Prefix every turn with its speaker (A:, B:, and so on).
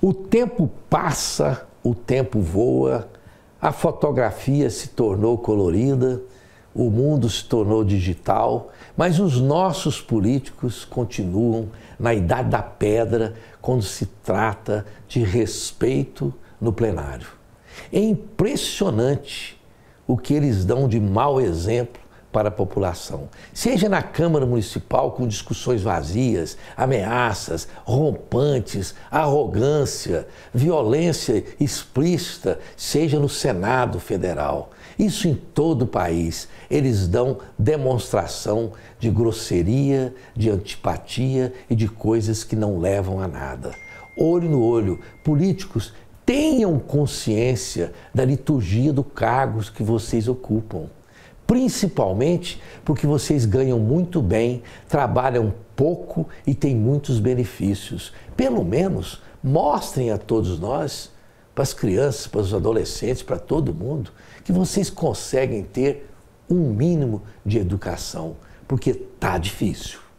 A: O tempo passa, o tempo voa, a fotografia se tornou colorida, o mundo se tornou digital, mas os nossos políticos continuam na idade da pedra quando se trata de respeito no plenário. É impressionante o que eles dão de mau exemplo para a população. Seja na Câmara Municipal com discussões vazias, ameaças, rompantes, arrogância, violência explícita, seja no Senado Federal. Isso em todo o país. Eles dão demonstração de grosseria, de antipatia e de coisas que não levam a nada. Olho no olho, políticos tenham consciência da liturgia do cargos que vocês ocupam principalmente porque vocês ganham muito bem, trabalham pouco e têm muitos benefícios. Pelo menos mostrem a todos nós, para as crianças, para os adolescentes, para todo mundo, que vocês conseguem ter um mínimo de educação, porque tá difícil.